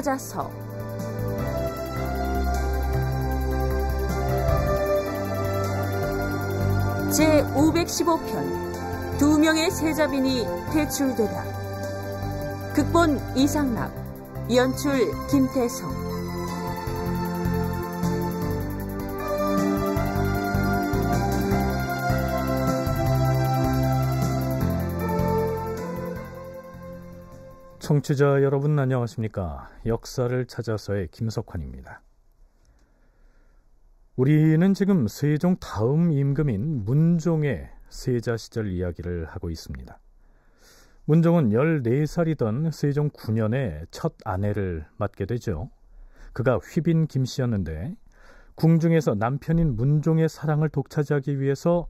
찾아서 제515편 두 명의 세자빈이 퇴출되다 극본 이상락 연출 김태성 청취자 여러분 안녕하십니까? 역사를 찾아서의 김석환입니다. 우리는 지금 세종 다음 임금인 문종의 세자 시절 이야기를 하고 있습니다. 문종은 14살이던 세종 9년에 첫 아내를 맡게 되죠. 그가 휘빈 김씨였는데 궁중에서 남편인 문종의 사랑을 독차지하기 위해서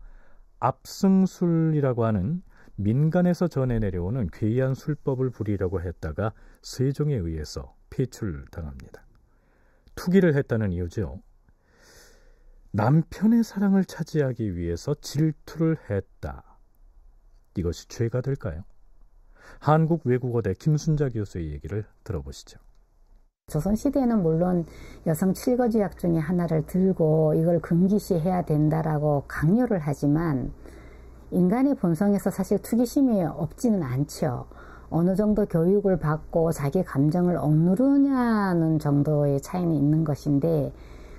압승술이라고 하는 민간에서 전해 내려오는 괴이한 술법을 부리려고 했다가 세종에 의해서 폐출당합니다. 투기를 했다는 이유죠. 남편의 사랑을 차지하기 위해서 질투를 했다. 이것이 죄가 될까요? 한국 외국어대 김순자 교수의 얘기를 들어보시죠. 조선시대에는 물론 여성 칠거지약중에 하나를 들고 이걸 금기시해야 된다라고 강요를 하지만 인간의 본성에서 사실 투기심이 없지는 않죠. 어느 정도 교육을 받고 자기 감정을 억누르냐는 정도의 차이는 있는 것인데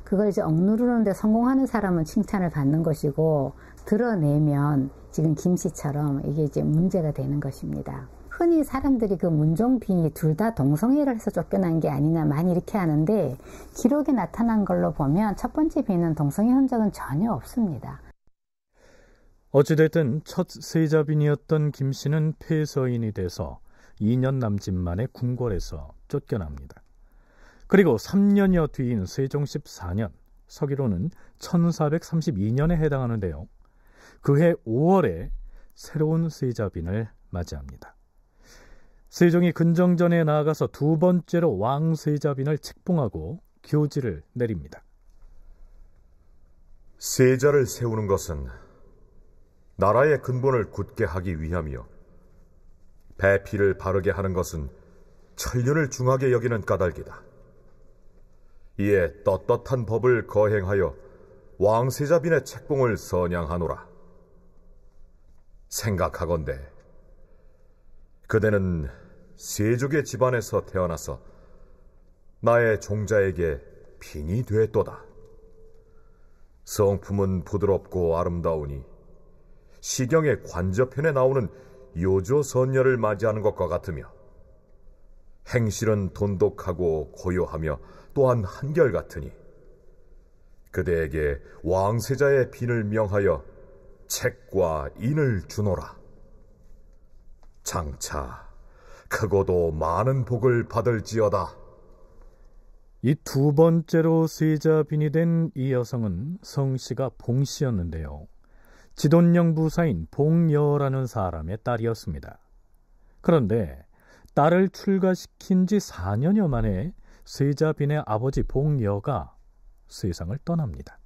그걸 이제 억누르는데 성공하는 사람은 칭찬을 받는 것이고 드러내면 지금 김씨처럼 이게 이제 문제가 되는 것입니다. 흔히 사람들이 그 문종빈이 둘 다 동성애를 해서 쫓겨난 게 아니냐 많이 이렇게 하는데 기록에 나타난 걸로 보면 첫 번째 비는 동성애 흔적은 전혀 없습니다. 어찌됐든 첫 세자빈이었던 김 씨는 폐서인이 돼서 2년 남짓 만에 궁궐에서 쫓겨납니다. 그리고 3년여 뒤인 세종 14년, 서기로는 1432년에 해당하는데요. 그해 5월에 새로운 세자빈을 맞이합니다. 세종이 근정전에 나아가서 두 번째로 왕세자빈을 책봉하고 교지를 내립니다. 세자를 세우는 것은 나라의 근본을 굳게 하기 위함이요. 배피를 바르게 하는 것은 천륜을 중하게 여기는 까닭이다. 이에 떳떳한 법을 거행하여 왕세자빈의 책봉을 선양하노라. 생각하건대 그대는 세족의 집안에서 태어나서 나의 종자에게 빈이 되었도다. 성품은 부드럽고 아름다우니 시경의 관저편에 나오는 요조 선녀를 맞이하는 것과 같으며 행실은 돈독하고 고요하며 또한 한결같으니 그대에게 왕세자의 빈을 명하여 책과 인을 주노라. 장차 크고도 많은 복을 받을지어다. 이 두 번째로 세자 빈이 된 이 여성은 성씨가 봉씨였는데요. 지돈령 부사인 봉여라는 사람의 딸이었습니다. 그런데 딸을 출가시킨 지 4년여 만에 세자빈의 아버지 봉여가 세상을 떠납니다.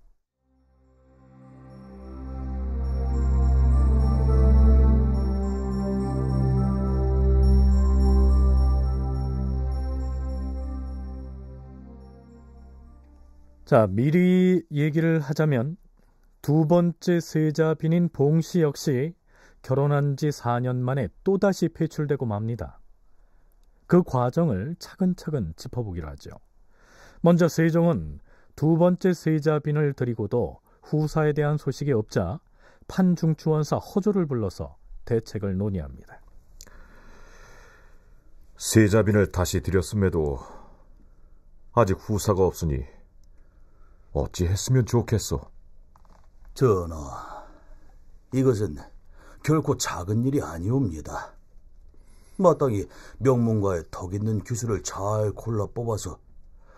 자, 미리 얘기를 하자면 두 번째 세자빈인 봉씨 역시 결혼한 지 4년 만에 또다시 폐출되고 맙니다. 그 과정을 차근차근 짚어보기로 하죠. 먼저 세종은 두 번째 세자빈을 드리고도 후사에 대한 소식이 없자 판중추원사 허조를 불러서 대책을 논의합니다. 세자빈을 다시 드렸음에도 아직 후사가 없으니 어찌 했으면 좋겠소. 전하, 이것은 결코 작은 일이 아니옵니다. 마땅히 명문가의 덕 있는 기술을 잘 골라 뽑아서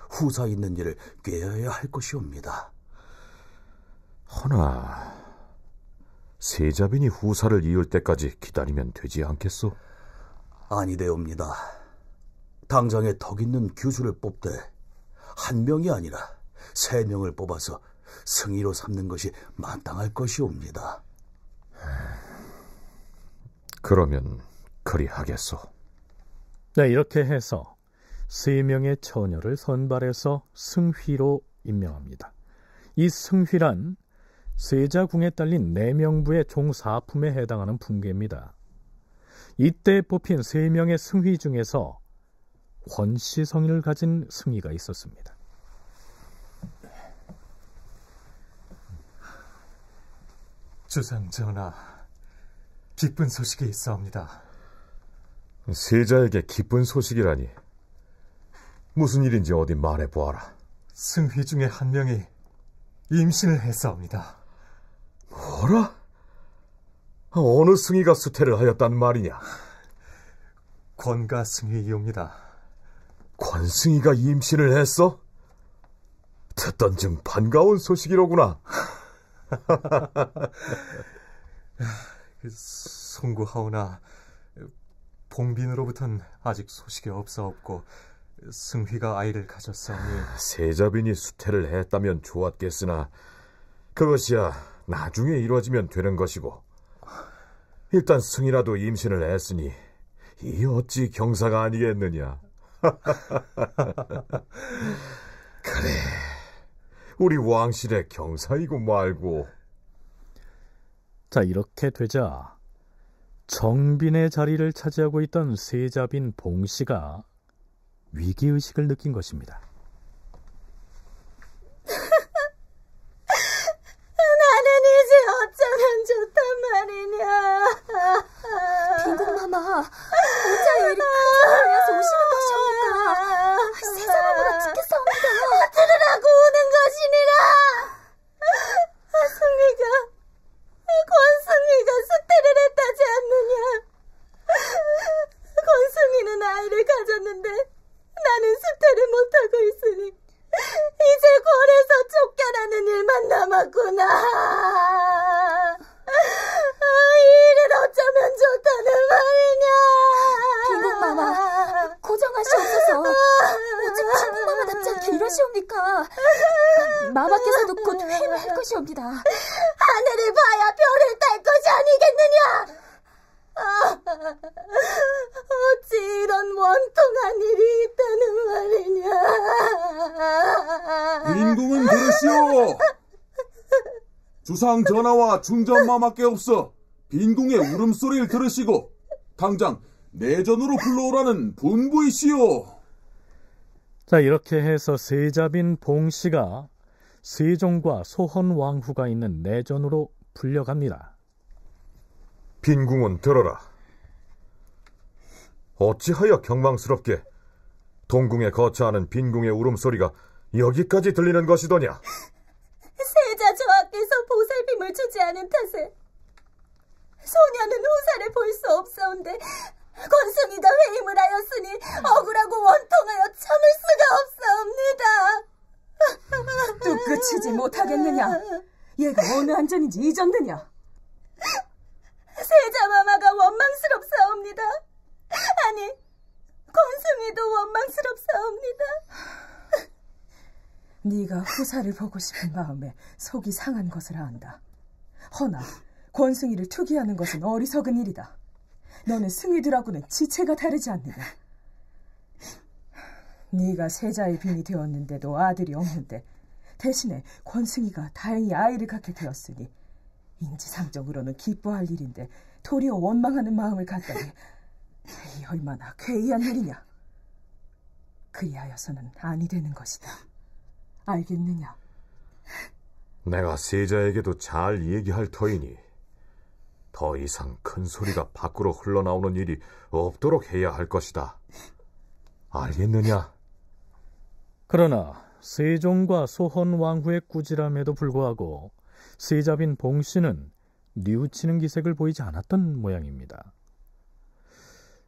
후사 있는 일을 꾀어야할 것이옵니다. 허나 세자빈이 후사를 이을 때까지 기다리면 되지 않겠소? 아니되옵니다. 당장에 덕 있는 규수를 뽑되 한 명이 아니라 세 명을 뽑아서 승의로 삼는 것이 마땅할 것이옵니다. 그러면 그리하겠소. 네, 이렇게 해서 세 명의 처녀를 선발해서 승휘로 임명합니다. 이 승휘란 세자궁에 딸린 내명부의 네 종사품에 해당하는 분계입니다. 이때 뽑힌 세명의 승휘 중에서 권씨 성의를 가진 승희가 있었습니다. 주상 전하, 기쁜 소식이 있어옵니다. 세자에게 기쁜 소식이라니. 무슨 일인지 어디 말해보아라. 승휘 중에 한 명이 임신을 했사옵니다. 뭐라? 어느 승희가 수태를 하였단 말이냐? 권가 승희이옵니다. 권승희가 임신을 했어? 듣던중 반가운 소식이로구나. 그 송구하오나 봉빈으로부턴 아직 소식이 없사옵고 승휘가 아이를 가졌사오니 세자빈이 수태를 했다면 좋았겠으나 그것이야 나중에 이루어지면 되는 것이고 일단 승이라도 임신을 했으니 이 어찌 경사가 아니겠느냐 그래 우리 왕실의 경사이고 말고. 자, 이렇게 되자 정빈의 자리를 차지하고 있던 세자빈 봉씨가 위기의식을 느낀 것입니다. 나는 이제 어쩌면 좋단 말이냐. 빈곤마마, 항상 전화와 충전마밖에 없어 빈궁의 울음소리를 들으시고 당장 내전으로 불러오라는 분부이시오. 자 이렇게 해서 세자빈 봉씨가 세종과 소헌왕후가 있는 내전으로 불려갑니다. 빈궁은 들어라. 어찌하여 경망스럽게 동궁에 거처하는 빈궁의 울음소리가 여기까지 들리는 것이더냐? 보살핌을 주지 않은 탓에 소녀는 호사를 볼 수 없사온데 권순이가 회임을 하였으니 억울하고 원통하여 참을 수가 없사옵니다. 또 그치지 못하겠느냐? 얘가 어느 한전인지 잊었느냐? 세자마마가 원망스럽사옵니다. 아니, 권순이도 원망스럽사옵니다. 네가 후사를 보고 싶은 마음에 속이 상한 것을 안다. 허나 권승이를 투기하는 것은 어리석은 일이다. 너는 승희들하고는 지체가 다르지 않느냐. 네가 세자의 빈이 되었는데도 아들이 없는데 대신에 권승이가 다행히 아이를 갖게 되었으니 인지상적으로는 기뻐할 일인데 도리어 원망하는 마음을 갖다니 이 얼마나 괴이한 일이냐. 그리하여서는 아니 되는 것이다. 알겠느냐? 내가 세자에게도 잘 얘기할 터이니 더 이상 큰 소리가 밖으로 흘러나오는 일이 없도록 해야 할 것이다. 알겠느냐? 그러나 세종과 소헌 왕후의 꾸지람에도 불구하고 세자빈 봉씨는 뉘우치는 기색을 보이지 않았던 모양입니다.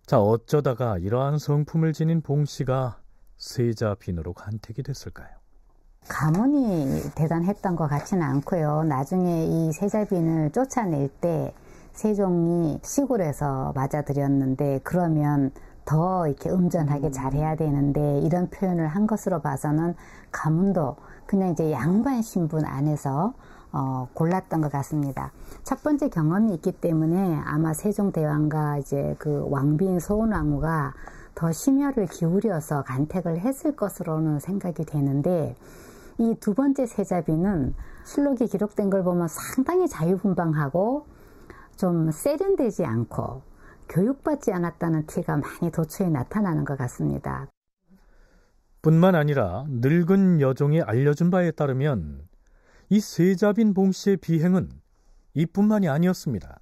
자, 어쩌다가 이러한 성품을 지닌 봉씨가 세자빈으로 간택이 됐을까요? 가문이 대단했던 것 같지는 않고요. 나중에 이 세자빈을 쫓아낼 때 세종이 시골에서 맞아들였는데 그러면 더 이렇게 음전하게 음. 잘해야 되는데 이런 표현을 한 것으로 봐서는 가문도 그냥 이제 양반 신분 안에서 어, 골랐던 것 같습니다. 첫 번째 경험이 있기 때문에 아마 세종대왕과 이제 그왕빈 소원왕후가 더 심혈을 기울여서 간택을 했을 것으로는 생각이 되는데 이두 번째 세자비는 실록이 기록된 걸 보면 상당히 자유분방하고 좀 세련되지 않고 교육받지 않았다는 티가 많이 도처에 나타나는 것 같습니다. 뿐만 아니라 늙은 여종이 알려준 바에 따르면 이 세자빈 봉씨의 비행은 이뿐만이 아니었습니다.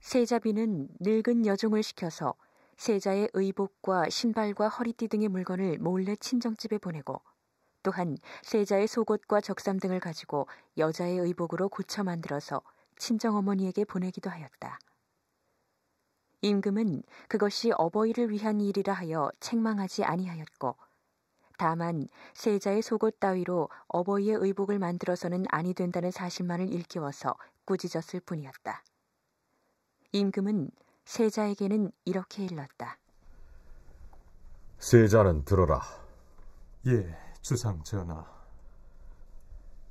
세자빈은 늙은 여종을 시켜서 세자의 의복과 신발과 허리띠 등의 물건을 몰래 친정집에 보내고 또한 세자의 속옷과 적삼 등을 가지고 여자의 의복으로 고쳐 만들어서 친정 어머니에게 보내기도 하였다. 임금은 그것이 어버이를 위한 일이라 하여 책망하지 아니하였고 다만 세자의 속옷 따위로 어버이의 의복을 만들어서는 아니 된다는 사실만을 일깨워서 꾸짖었을 뿐이었다. 임금은 세자에게는 이렇게 일렀다. 세자는 들어라. 예. 주상 전하.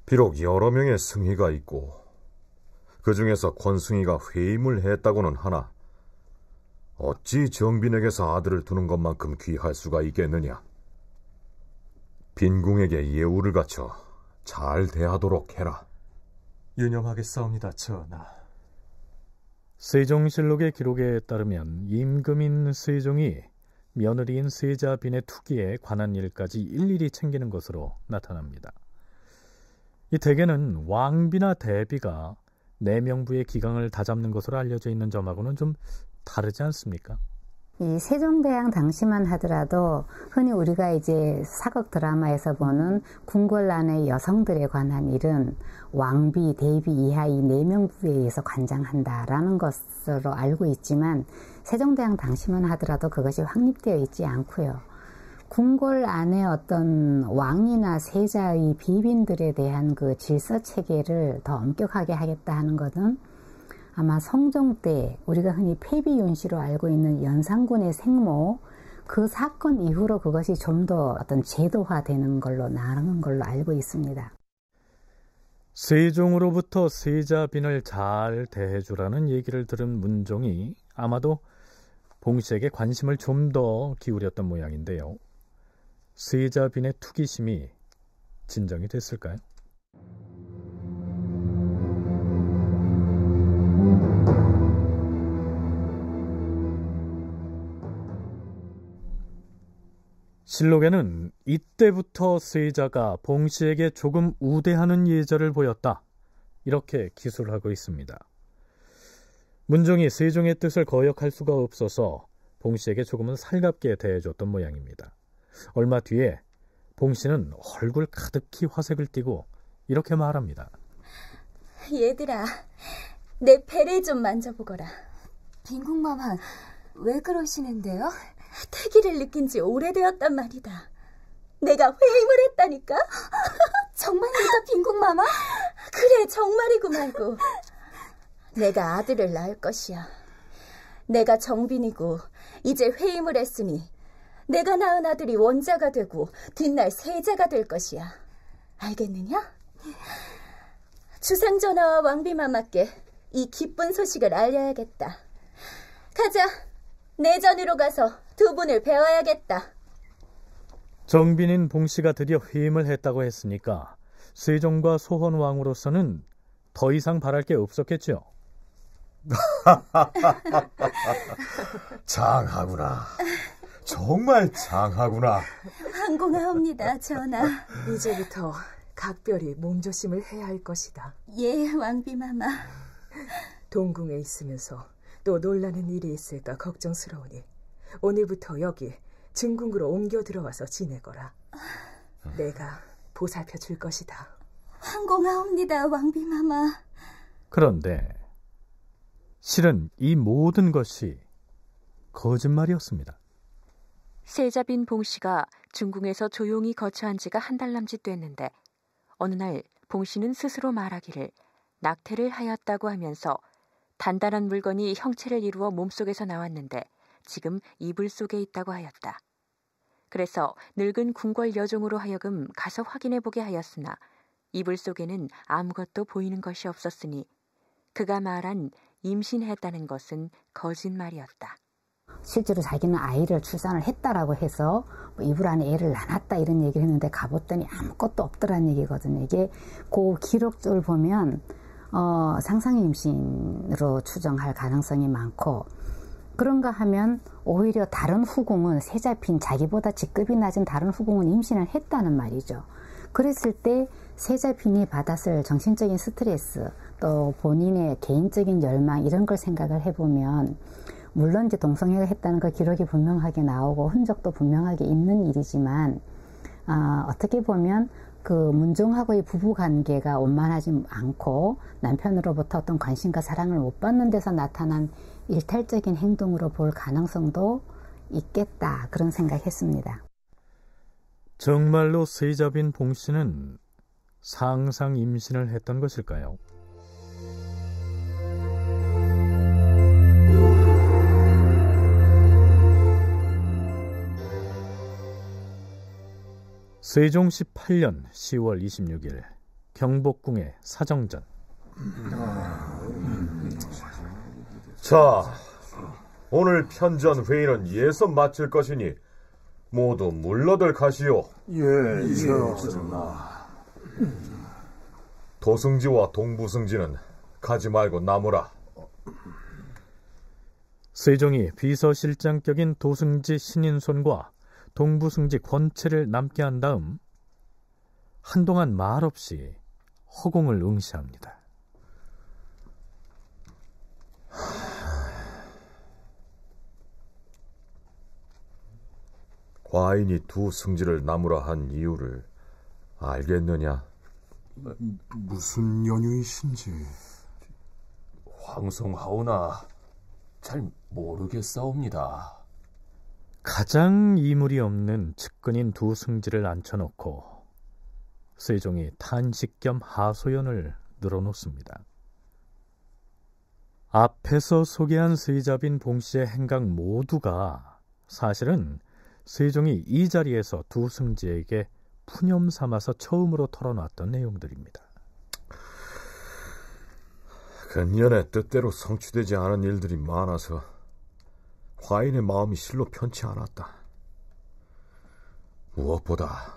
비록 여러 명의 승희가 있고 그 중에서 권승희가 회임을 했다고는 하나 어찌 정빈에게서 아들을 두는 것만큼 귀할 수가 있겠느냐? 빈궁에게 예우를 갖춰 잘 대하도록 해라. 유념하겠사옵니다, 전하. 세종실록의 기록에 따르면 임금인 세종이 며느리인 세자빈의 투기에 관한 일까지 일일이 챙기는 것으로 나타납니다. 이 대개는 왕비나 대비가 내명부의 네 기강을 다잡는 것으로 알려져 있는 점하고는 좀 다르지 않습니까? 이 세종대왕 당시만 하더라도 흔히 우리가 이제 사극 드라마에서 보는 궁궐란의 여성들에 관한 일은 왕비, 대비 이하 이네 명부에 의해서 관장한다라는 것으로 알고 있지만 세종대왕 당시만 하더라도 그것이 확립되어 있지 않고요. 궁궐 안에 어떤 왕이나 세자의 비빈들에 대한 그 질서 체계를 더 엄격하게 하겠다 하는 것은 아마 성종 때 우리가 흔히 폐비윤씨로 알고 있는 연산군의 생모 그 사건 이후로 그것이 좀 더 어떤 제도화되는 걸로 나가는 걸로 알고 있습니다. 세종으로부터 세자빈을 잘 대해주라는 얘기를 들은 문종이 아마도 봉씨에게 관심을 좀 더 기울였던 모양인데요. 세자빈의 투기심이 진정이 됐을까요? 실록에는 이때부터 세자가 봉씨에게 조금 우대하는 예절을 보였다. 이렇게 기술하고 있습니다. 문종이 세종의 뜻을 거역할 수가 없어서 봉씨에게 조금은 살갑게 대해줬던 모양입니다. 얼마 뒤에 봉씨는 얼굴 가득히 화색을 띠고 이렇게 말합니다. 얘들아, 내 배를 좀 만져보거라. 빈궁마마, 왜 그러시는데요? 태기를 느낀 지 오래되었단 말이다. 내가 회임을 했다니까? 정말이니까 빈국마마? 그래, 정말이고 말고. 내가 아들을 낳을 것이야. 내가 정빈이고, 이제 회임을 했으니, 내가 낳은 아들이 원자가 되고, 뒷날 세자가 될 것이야. 알겠느냐? 주상전하와 왕비마마께 이 기쁜 소식을 알려야겠다. 가자, 내전으로 가서 두 분을 배워야겠다. 정빈인 봉씨가 드디어 회임을 했다고 했으니까 세종과 소헌왕으로서는 더 이상 바랄 게 없었겠죠. 장하구나. 정말 장하구나. 항공하옵니다, 전하. 이제부터 각별히 몸조심을 해야 할 것이다. 예, 왕비마마. 동궁에 있으면서 또 놀라는 일이 있을까 걱정스러우니 오늘부터 여기 증궁으로 옮겨 들어와서 지내거라. 내가 보살펴 줄 것이다. 황공하옵니다, 왕비마마. 그런데 실은 이 모든 것이 거짓말이었습니다. 세자빈 봉씨가 중궁에서 조용히 거처한 지가 한 달남짓 됐는데 어느 날 봉씨는 스스로 말하기를 낙태를 하였다고 하면서 단단한 물건이 형체를 이루어 몸속에서 나왔는데 지금 이불 속에 있다고 하였다. 그래서 늙은 궁궐 여종으로 하여금 가서 확인해 보게 하였으나 이불 속에는 아무것도 보이는 것이 없었으니 그가 말한 임신했다는 것은 거짓말이었다. 실제로 자기는 아이를 출산을 했다라고 해서 뭐 이불 안에 애를 낳았다 이런 얘기를 했는데 가봤더니 아무것도 없더라는 얘기거든요. 이게 그 기록들 을 보면 어, 상상 임신으로 추정할 가능성이 많고 그런가 하면 오히려 다른 후궁은 세자핀 자기보다 직급이 낮은 다른 후궁은 임신을 했다는 말이죠. 그랬을 때 세자핀이 받았을 정신적인 스트레스 또 본인의 개인적인 열망 이런 걸 생각을 해보면 물론 이제 동성애가 했다는 그 기록이 분명하게 나오고 흔적도 분명하게 있는 일이지만 아, 어떻게 보면 그 문종하고의 부부 관계가 원만하지 않고 남편으로부터 어떤 관심과 사랑을 못 받는 데서 나타난 일탈적인 행동으로 볼 가능성도 있겠다 그런 생각했습니다. 정말로 세자빈 봉 씨는 상상 임신을 했던 것일까요? 세종 18년 10월 26일 경복궁의 사정전. 음. 자, 오늘 편전 회의는 예서 마칠 것이니 모두 물러들 가시오. 예, 전하. 도승지와 동부승지는 가지 말고 남으라. 세종이 비서실장격인 도승지 신인손과 동부승지 권채를 남게 한 다음 한동안 말없이 허공을 응시합니다. 과인이 두 승지를 나무라 한 이유를 알겠느냐? 뭐, 무슨 연유이신지 황성하오나 잘 모르겠사옵니다. 가장 이물이 없는 측근인 두 승지를 앉혀놓고 세종이 탄식 겸 하소연을 늘어놓습니다. 앞에서 소개한 세자빈 봉씨의 행각 모두가 사실은 세종이 이 자리에서 두 승지에게 푸념 삼아서 처음으로 털어놨던 내용들입니다. 근년에 뜻대로 성취되지 않은 일들이 많아서 화인의 마음이 실로 편치 않았다. 무엇보다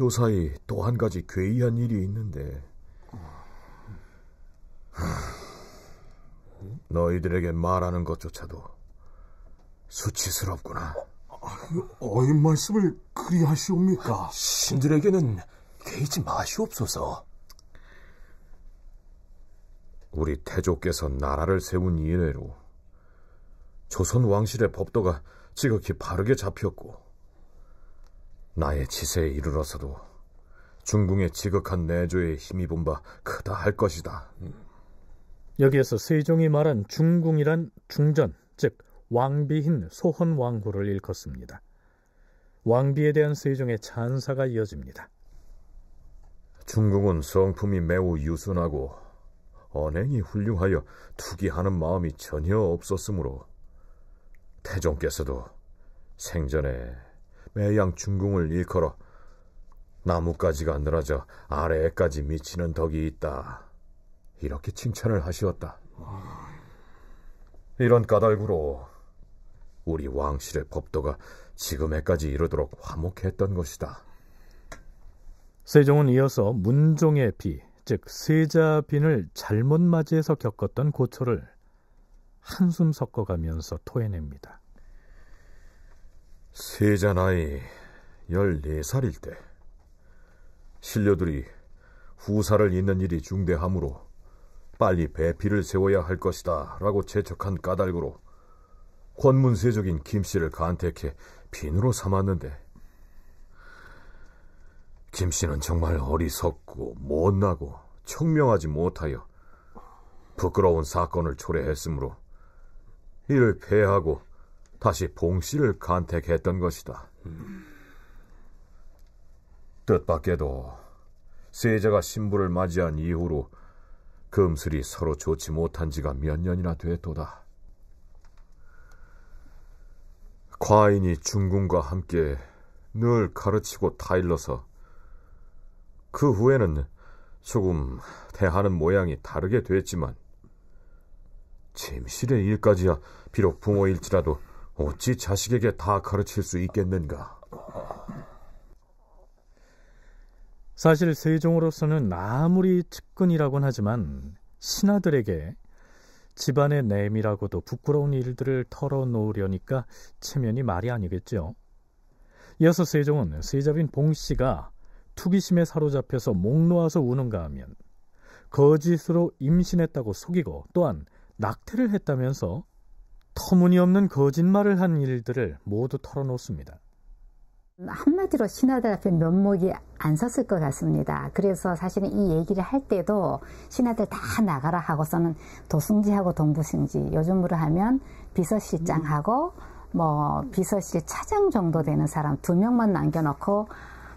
요사이 또 한 가지 괴이한 일이 있는데 너희들에게 말하는 것조차도 수치스럽구나. 그 어이 말씀을 그리 하시옵니까? 신들에게는 개의치 마시옵소서. 우리 태조께서 나라를 세운 이래로 조선 왕실의 법도가 지극히 바르게 잡혔고 나의 지세에 이르러서도 중궁의 지극한 내조의힘이본바 크다 할 것이다. 여기에서 세종이 말한 중궁이란 중전, 즉 왕비인 소헌왕후를 일컫습니다. 왕비에 대한 세종의 찬사가 이어집니다. 중국은 성품이 매우 유순하고 언행이 훌륭하여 투기하는 마음이 전혀 없었으므로 태종께서도 생전에 매양 중궁을 일컬어 나뭇가지가 늘어져 아래에까지 미치는 덕이 있다 이렇게 칭찬을 하시었다 이런 까닭으로 우리 왕실의 법도가 지금에까지 이르도록 화목했던 것이다. 세종은 이어서 문종의 비, 즉 세자빈을 잘못 맞이해서 겪었던 고초를 한숨 섞어가면서 토해냅니다. 세자 나이 14살일 때 신료들이 후사를 잇는 일이 중대하므로 빨리 배필을 세워야 할 것이다 라고 재촉한 까닭으로 권문세적인 김씨를 간택해 빈으로 삼았는데 김씨는 정말 어리석고 못나고 청명하지 못하여 부끄러운 사건을 초래했으므로 이를 패하고 다시 봉씨를 간택했던 것이다. 뜻밖에도 세자가 신부를 맞이한 이후로 금슬이 서로 좋지 못한 지가 몇 년이나 됐도다. 과인이 중군과 함께 늘 가르치고 타일러서 그 후에는 조금 대하는 모양이 다르게 됐지만 잼실의 일까지야 비록 부모일지라도 어찌 자식에게 다 가르칠 수 있겠는가. 사실 세종으로서는 아무리 측근이라곤 하지만 신하들에게 집안의 내밀하고도 부끄러운 일들을 털어놓으려니까 체면이 말이 아니겠죠 이어서 세종은 세자빈 봉씨가 투기심에 사로잡혀서 목 놓아서 우는가 하면 거짓으로 임신했다고 속이고 또한 낙태를 했다면서 터무니없는 거짓말을 한 일들을 모두 털어놓습니다. 한마디로 신하들 앞에 면목이 안 섰을 것 같습니다. 그래서 사실은 이 얘기를 할 때도 신하들 다 나가라 하고서는 도승지하고 동부승지 요즘으로 하면 비서실장하고 뭐 비서실 차장 정도 되는 사람 두 명만 남겨놓고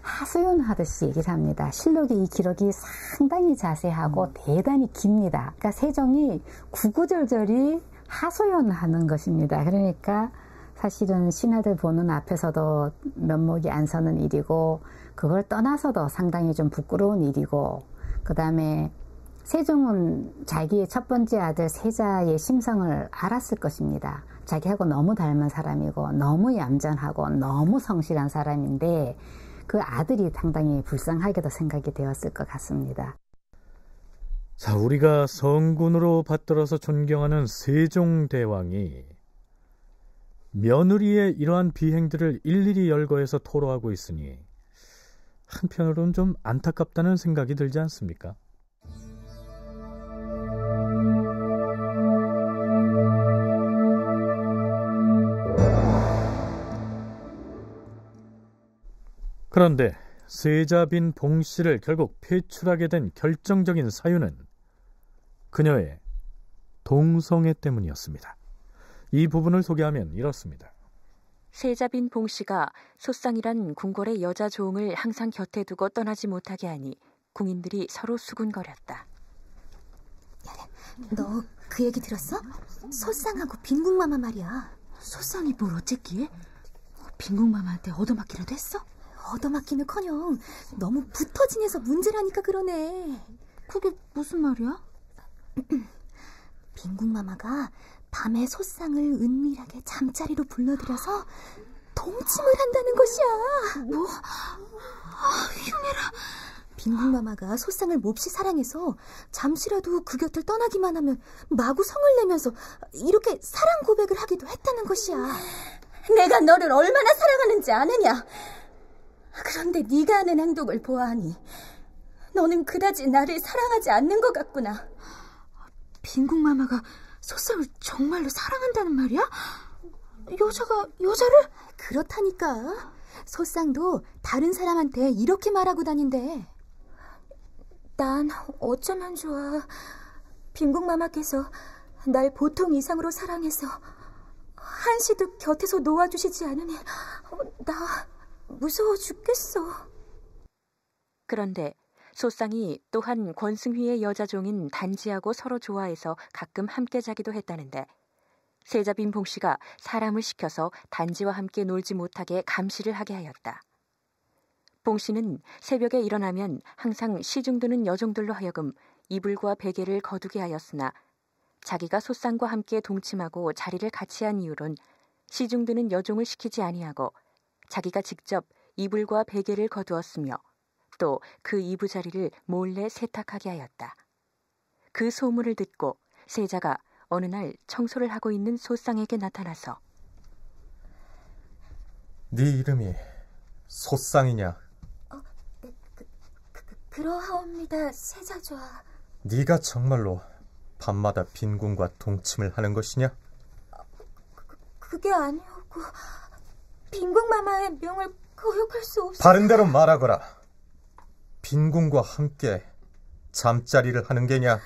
하소연하듯이 얘기를 합니다. 실록의 이 기록이 상당히 자세하고 음. 대단히 깁니다. 그러니까 세종이 구구절절이 하소연하는 것입니다. 그러니까 사실은 신하들 보는 앞에서도 면목이 안 서는 일이고 그걸 떠나서도 상당히 좀 부끄러운 일이고 그 다음에 세종은 자기의 첫 번째 아들 세자의 심성을 알았을 것입니다. 자기하고 너무 닮은 사람이고 너무 얌전하고 너무 성실한 사람인데 그 아들이 당당히 불쌍하게도 생각이 되었을 것 같습니다. 자, 우리가 성군으로 받들어서 존경하는 세종대왕이 며느리의 이러한 비행들을 일일이 열거해서 토로하고 있으니 한편으론좀 안타깝다는 생각이 들지 않습니까? 그런데 세자빈 봉 씨를 결국 폐출하게 된 결정적인 사유는 그녀의 동성애 때문이었습니다. 이 부분을 소개하면 이렇습니다. 세자빈 봉 씨가 소쌍이란 궁궐의 여자 조응을 항상 곁에 두고 떠나지 못하게 하니 궁인들이 서로 수군거렸다. 너 그 얘기 들었어? 소쌍하고 빈궁마마 말이야. 소쌍이 뭘 어쨌기에? 빈궁마마한테 얻어맞기라도 했어? 얻어맞기는커녕 너무 붙어 지내서 문제라니까 그러네. 그게 무슨 말이야? 빈궁마마가 밤에 소상을 은밀하게 잠자리로 불러들여서 동침을 한다는 것이야. 뭐? 아, 흉내라. 빙궁마마가 소상을 몹시 사랑해서 잠시라도 그 곁을 떠나기만 하면 마구 성을 내면서 이렇게 사랑 고백을 하기도 했다는 것이야. 내가 너를 얼마나 사랑하는지 아느냐? 그런데 네가 하는 행동을 보아하니 너는 그다지 나를 사랑하지 않는 것 같구나. 빙궁마마가 석상을 정말로 사랑한다는 말이야? 여자가 여자를? 그렇다니까. 소상도 다른 사람한테 이렇게 말하고 다닌대. 난 어쩌면 좋아. 빈국마마께서 날 보통 이상으로 사랑해서 한시도 곁에서 놓아주시지 않으니 나 무서워 죽겠어. 그런데 소쌍이 또한 권승휘의 여자 종인 단지하고 서로 좋아해서 가끔 함께 자기도 했다는데 세자빈 봉씨가 사람을 시켜서 단지와 함께 놀지 못하게 감시를 하게 하였다. 봉씨는 새벽에 일어나면 항상 시중드는 여종들로 하여금 이불과 베개를 거두게 하였으나 자기가 소쌍과 함께 동침하고 자리를 같이 한이유론 시중드는 여종을 시키지 아니하고 자기가 직접 이불과 베개를 거두었으며 또그 이부자리를 몰래 세탁하게 하였다. 그 소문을 듣고 세자가 어느 날 청소를 하고 있는 소쌍에게 나타나서 네 이름이 소쌍이냐? 어, 네, 그, 그, 그 러하옵니다 세자좌. 네가 정말로 밤마다 빈궁과 동침을 하는 것이냐? 어, 그, 그, 그게 아니었고 빈궁 마마의 명을 거역할 수 없어. 바른 대로 말하거라. 빈궁과 함께 잠자리를 하는 게냐?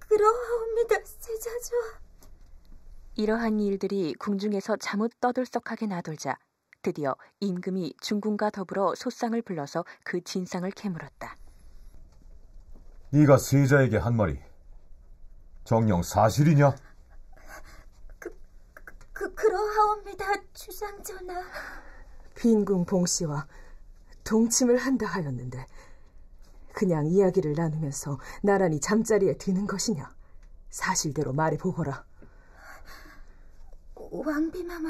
그러하옵니다, 세자주. 이러한 일들이 궁중에서 잠옷 떠들썩하게 나돌자 드디어 임금이 중궁과 더불어 소상을 불러서 그 진상을 캐물었다. 네가 세자에게 한 말이 정녕 사실이냐? 그, 그, 그, 그러하옵니다, 주상전하. 빈궁 봉씨와 동침을 한다 하였는데 그냥 이야기를 나누면서 나란히 잠자리에 드는 것이냐? 사실대로 말해보거라. 왕비마마,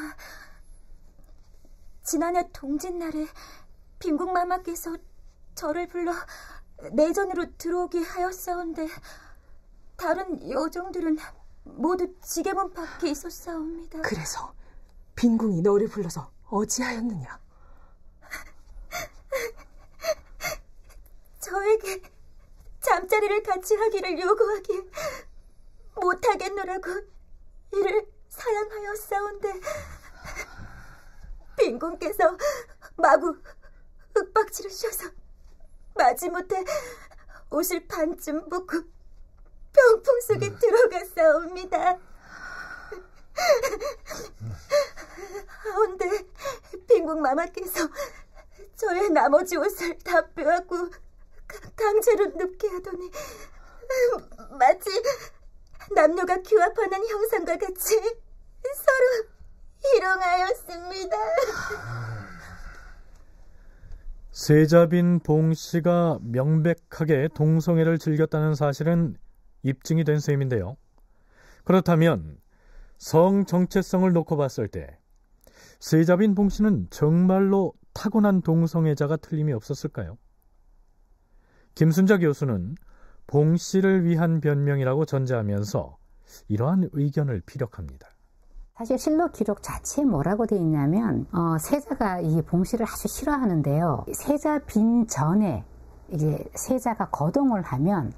지난해 동짓날에 빈국마마께서 저를 불러 내전으로 들어오게 하였사온데 다른 여종들은 모두 지게문 밖에 있었사옵니다. 그래서 빈궁이 너를 불러서 어찌하였느냐? 저에게 잠자리를 같이 하기를 요구하기 못하겠노라고 이를 사양하여 싸운데 빈군께서 마구 윽박지를 셔서 마지못해 옷을 반쯤 벗고 병풍 속에 들어가 싸웁니다. 음. 아운데 빈궁 마마께서 저의 나머지 옷을 다 빼앗고 강제로 눕게 하더니 음, 마치 남녀가 규합하는 형상과 같이 서로 희롱하였습니다. 세자빈 봉씨가 명백하게 동성애를 즐겼다는 사실은 입증이 된 셈인데요. 그렇다면 성 정체성을 놓고 봤을 때 세자빈 봉씨는 정말로 타고난 동성애자가 틀림이 없었을까요? 김순자 교수는 봉 씨를 위한 변명이라고 전제하면서 이러한 의견을 피력합니다. 사실 실록 기록 자체에 뭐라고 돼 있냐면 어, 세자가 이 봉씨를 아주 싫어하는데요. 세자 빈 전에 이제 세자가 거동을 하면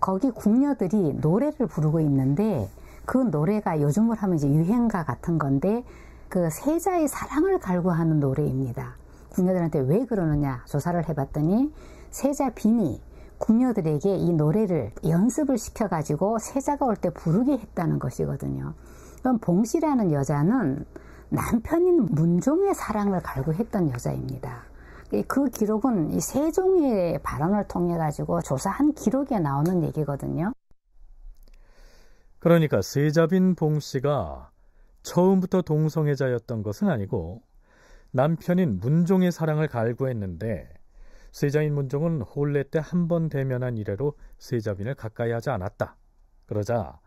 거기 궁녀들이 노래를 부르고 있는데 그 노래가 요즘으로 하면 이제 유행가 같은 건데 그 세자의 사랑을 갈구하는 노래입니다. 궁녀들한테 왜 그러느냐 조사를 해봤더니 세자 빈이 궁녀들에게 이 노래를 연습을 시켜가지고 세자가 올 때 부르게 했다는 것이거든요. 그럼 봉씨라는 여자는 남편인 문종의 사랑을 갈구했던 여자입니다. 그 기록은 이 세종의 발언을 통해 가지고 조사한 기록에 나오는 얘기거든요. 그러니까 세자빈 봉씨가 처음부터 동성애자였던 것은 아니고 남편인 문종의 사랑을 갈구했는데 세자인 문종은 혼례 때한 번 대면한 이래로 세자빈을 가까이 하지 않았다. 그러자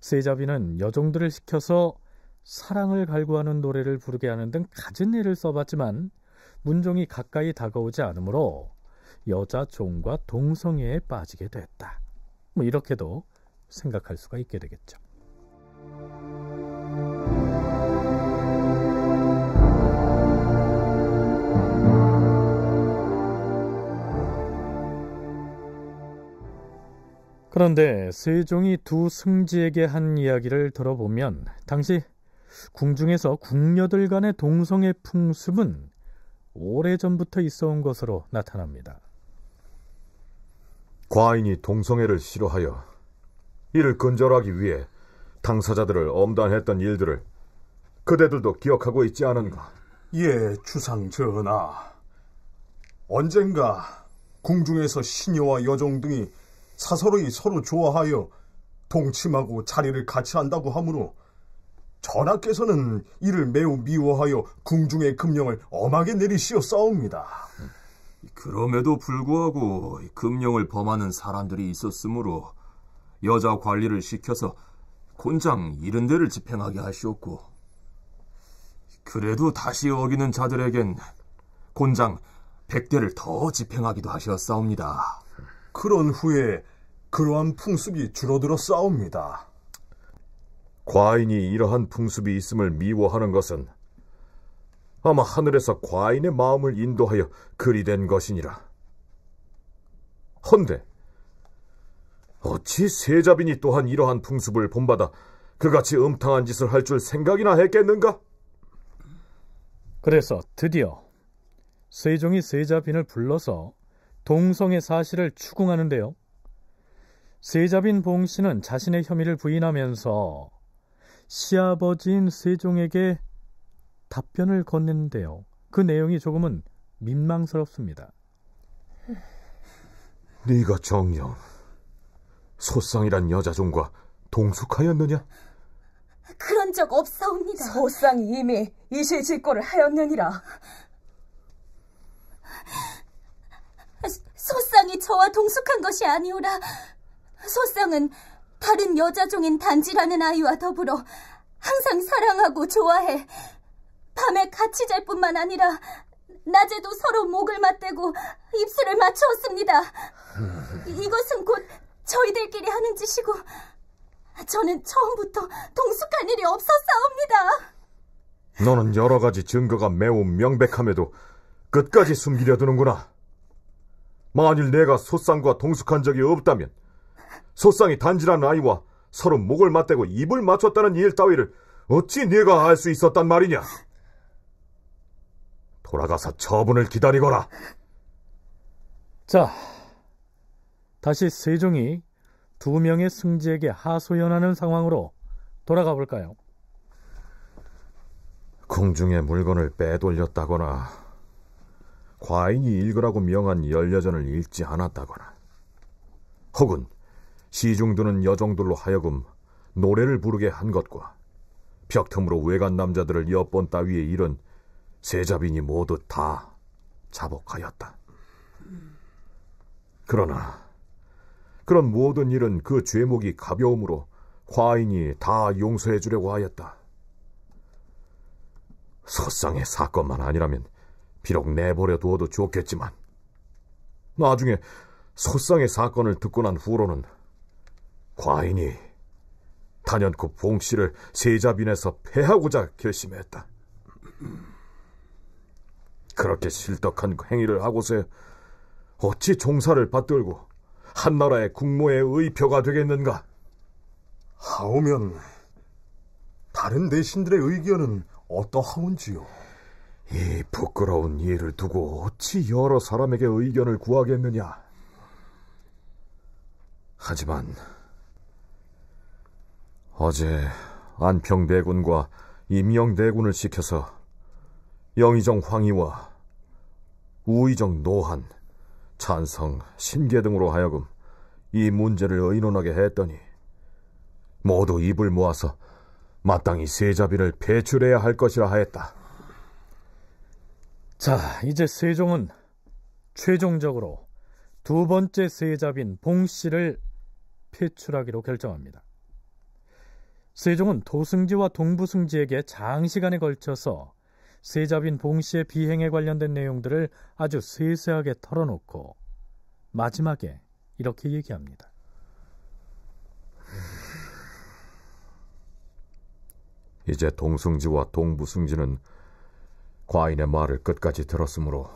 세자빈은 여종들을 시켜서 사랑을 갈구하는 노래를 부르게 하는 등 가진 일을 써봤지만 문종이 가까이 다가오지 않으므로 여자 종과 동성애에 빠지게 됐다. 뭐 이렇게도 생각할 수가 있게 되겠죠. 그런데 세종이 두 승지에게 한 이야기를 들어보면 당시 궁중에서 궁녀들 간의 동성애 풍습은 오래전부터 있어온 것으로 나타납니다. 과인이 동성애를 싫어하여 이를 근절하기 위해 당사자들을 엄단했던 일들을 그대들도 기억하고 있지 않은가? 예, 주상 전하. 언젠가 궁중에서 신녀와 여종 등이 사서로이 서로 좋아하여 동침하고 자리를 같이 한다고 하므로 전하께서는 이를 매우 미워하여 궁중의 금령을 엄하게 내리시어 싸웁니다. 그럼에도 불구하고 금령을 범하는 사람들이 있었으므로 여자 관리를 시켜서 곤장 이른 데를 집행하게 하시었고 그래도 다시 어기는 자들에겐 곤장 백대를더 집행하기도 하셨사옵니다. 그런 후에 그러한 풍습이 줄어들어 싸웁니다. 과인이 이러한 풍습이 있음을 미워하는 것은 아마 하늘에서 과인의 마음을 인도하여 그리 된 것이니라. 헌데 어찌 세자빈이 또한 이러한 풍습을 본받아 그같이 음탕한 짓을 할 줄 생각이나 했겠는가? 그래서 드디어 세종이 세자빈을 불러서 동성의 사실을 추궁하는데요. 세자빈 봉 씨는 자신의 혐의를 부인하면서 시아버지인 세종에게 답변을 건넸는데요. 그 내용이 조금은 민망스럽습니다. 네가 정녕 소상이란 여자 종과 동숙하였느냐? 그런 적 없사옵니다. 소상이 이미 이실직고를 하였느니라. 소상이 저와 동숙한 것이 아니오라 소쌍은 다른 여자 종인 단지라는 아이와 더불어 항상 사랑하고 좋아해. 밤에 같이 잘 뿐만 아니라 낮에도 서로 목을 맞대고 입술을 맞추었습니다. 이것은 곧 저희들끼리 하는 짓이고 저는 처음부터 동숙한 일이 없었사옵니다. 너는 여러 가지 증거가 매우 명백함에도 끝까지 숨기려 두는구나 만일 내가 소상과 동숙한 적이 없다면 소상이 단지라는 아이와 서로 목을 맞대고 입을 맞췄다는 일 따위를 어찌 네가 알 수 있었단 말이냐? 돌아가서 처분을 기다리거라. 자, 다시 세종이 두 명의 승지에게 하소연하는 상황으로 돌아가 볼까요? 궁중의 물건을 빼돌렸다거나 과인이 읽으라고 명한 연례전을 읽지 않았다거나 혹은 시중두는 여정들로 하여금 노래를 부르게 한 것과 벽틈으로 외간 남자들을 엿본 따위에 이른 세자빈이 모두 다 자복하였다. 그러나 그런 모든 일은 그 죄목이 가벼움으로 과인이 다 용서해 주려고 하였다. 서상의 사건만 아니라면 비록 내버려 두어도 좋겠지만 나중에 서상의 사건을 듣고 난 후로는 과인이 단연코 봉씨를 세자빈에서 패하고자 결심했다. 그렇게 실덕한 행위를 하고서 어찌 종사를 받들고 한나라의 국모의 의표가 되겠는가? 하오면 다른 내신들의 의견은 어떠하온지요? 이 부끄러운 일을 두고 어찌 여러 사람에게 의견을 구하겠느냐? 하지만 어제 안평대군과 임영대군을 시켜서 영의정 황희와 우의정 노한, 찬성 신계 등으로 하여금 이 문제를 의논하게 했더니 모두 입을 모아서 마땅히 세자비를 배출해야 할 것이라 하였다. 자, 이제 세종은 최종적으로 두 번째 세자빈 봉씨를 폐출하기로 결정합니다. 세종은 도승지와 동부승지에게 장시간에 걸쳐서 세자빈 봉씨의 비행에 관련된 내용들을 아주 세세하게 털어놓고 마지막에 이렇게 얘기합니다. 이제 동승지와 동부승지는 과인의 말을 끝까지 들었으므로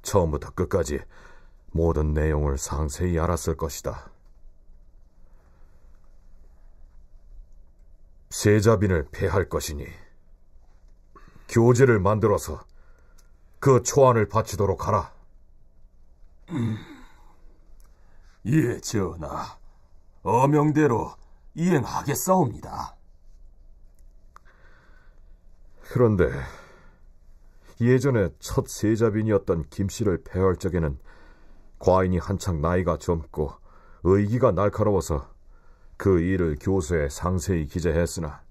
처음부터 끝까지 모든 내용을 상세히 알았을 것이다. 세자빈을 패할 것이니 교제를 만들어서 그 초안을 바치도록 하라. 음. 예, 전하. 어명대로 이행하겠사옵니다. 그런데 예전에 첫 세자빈이었던 김씨를 패할 적에는 과인이 한창 나이가 젊고 의기가 날카로워서 그 일을 교수에 상세히 기재했으나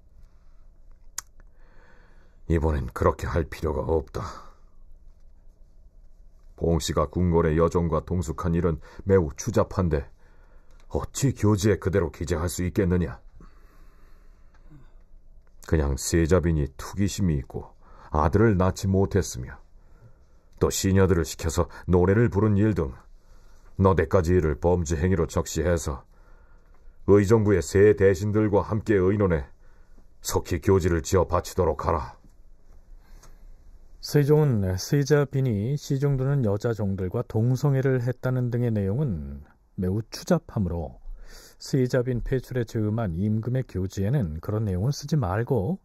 이번엔 그렇게 할 필요가 없다. 봉 씨가 궁궐의 여정과 동숙한 일은 매우 추잡한데 어찌 교지에 그대로 기재할 수 있겠느냐? 그냥 세자빈이 투기심이 있고 아들을 낳지 못했으며 또 시녀들을 시켜서 노래를 부른 일 등너네까지 이를 범죄 행위로 적시해서 의정부의 새 대신들과 함께 의논해 석희 교지를 지어 바치도록 하라. 세종은 세자 빈이 시종도는 여자 종들과 동성애를 했다는 등의 내용은 매우 추잡하므로 세자 빈 폐출에 즈음한 임금의 교지에는 그런 내용은 쓰지 말고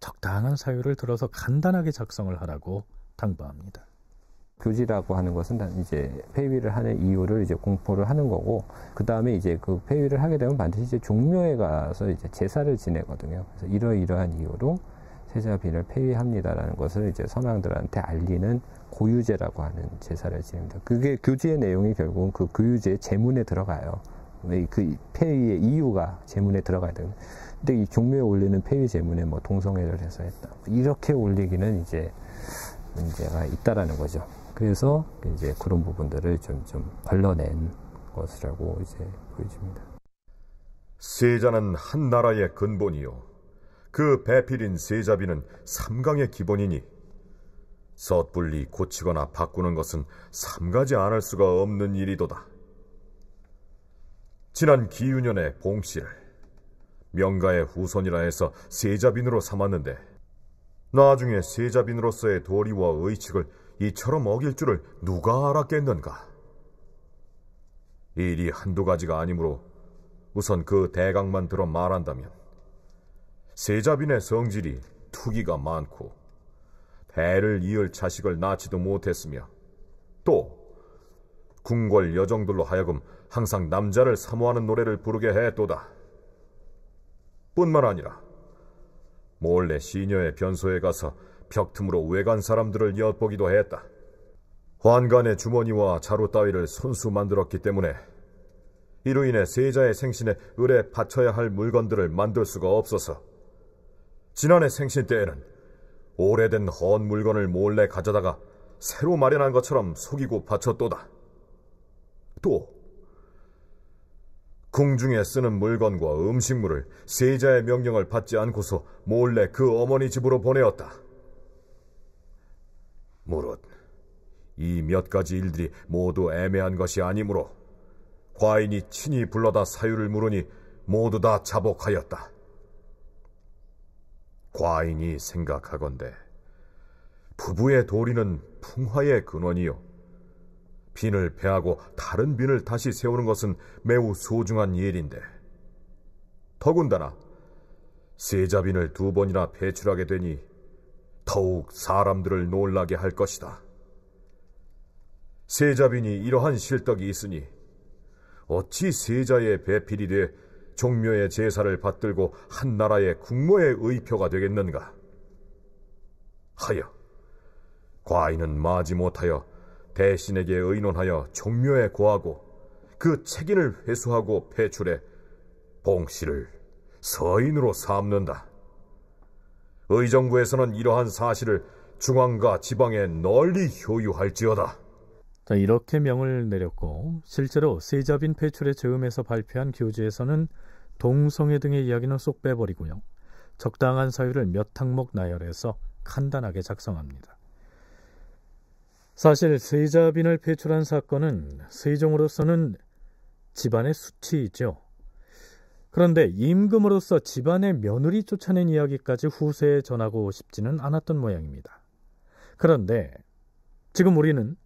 적당한 사유를 들어서 간단하게 작성을 하라고 당부합니다. 교지라고 하는 것은 이제 폐위를 하는 이유를 이제 공포를 하는 거고 그 다음에 이제 그 폐위를 하게 되면 반드시 이제 종묘에 가서 이제 제사를 지내거든요. 그래서 이러이러한 이유로 세자비를 폐위합니다라는 것을 이제 선왕들한테 알리는 고유제라고 하는 제사를 지냅니다. 그게 교지의 내용이 결국은 그 교유제의 제문에 들어가요. 그 폐위의 이유가 제문에 들어가야 되는. 근데 이 종묘에 올리는 폐위 제문에 뭐 동성애를 해서 했다. 이렇게 올리기는 이제 문제가 있다라는 거죠. 그래서 이제 그런 부분들을 좀, 좀 걸러낸 것이라고 이제 보여집니다. 세자는 한 나라의 근본이요. 그 배필인 세자비는 삼강의 기본이니 섣불리 고치거나 바꾸는 것은 삼가지 않을 수가 없는 일이도다. 지난 기유년에 봉씨를 명가의 후손이라 해서 세자빈으로 삼았는데 나중에 세자빈으로서의 도리와 의칙을 이처럼 어길 줄을 누가 알았겠는가? 일이 한두 가지가 아니므로 우선 그 대강만 들어 말한다면 세자빈의 성질이 투기가 많고 배를 이을 자식을 낳지도 못했으며 또 궁궐 여정들로 하여금 항상 남자를 사모하는 노래를 부르게 해도다 뿐만 아니라 몰래 시녀의 변소에 가서 벽틈으로 외간 사람들을 엿보기도 했다. 환관의 주머니와 자루 따위를 손수 만들었기 때문에 이로 인해 세자의 생신에 을에 바쳐야 할 물건들을 만들 수가 없어서 지난해 생신 때에는 오래된 헌 물건을 몰래 가져다가 새로 마련한 것처럼 속이고 바쳤도다. 또 궁중에 쓰는 물건과 음식물을 세자의 명령을 받지 않고서 몰래 그 어머니 집으로 보내었다. 무릇 이 몇 가지 일들이 모두 애매한 것이 아니므로 과인이 친히 불러다 사유를 물으니 모두 다 자복하였다. 과인이 생각하건대 부부의 도리는 풍화의 근원이요 빈을 배하고 다른 빈을 다시 세우는 것은 매우 소중한 일인데 더군다나 세자빈을 두 번이나 배출하게 되니 더욱 사람들을 놀라게 할 것이다. 세자빈이 이러한 실덕이 있으니 어찌 세자의 배필이 돼 종묘의 제사를 받들고 한 나라의 국모의 의표가 되겠는가? 하여 과인은 마지 못하여 대신에게 의논하여 종묘에 고하고 그 책임을 회수하고 폐출해 봉씨를 서인으로 삼는다. 의정부에서는 이러한 사실을 중앙과 지방에 널리 효유할지어다. 자, 이렇게 명을 내렸고 실제로 세자빈 폐출의 재음에서 발표한 교지에서는 동성애 등의 이야기는 쏙 빼버리고요. 적당한 사유를 몇 항목 나열해서 간단하게 작성합니다. 사실 세자빈을 폐출한 사건은 세종으로서는 집안의 수치이죠. 그런데 임금으로서 집안의 며느리 쫓아낸 이야기까지 후세에 전하고 싶지는 않았던 모양입니다. 그런데 지금 우리는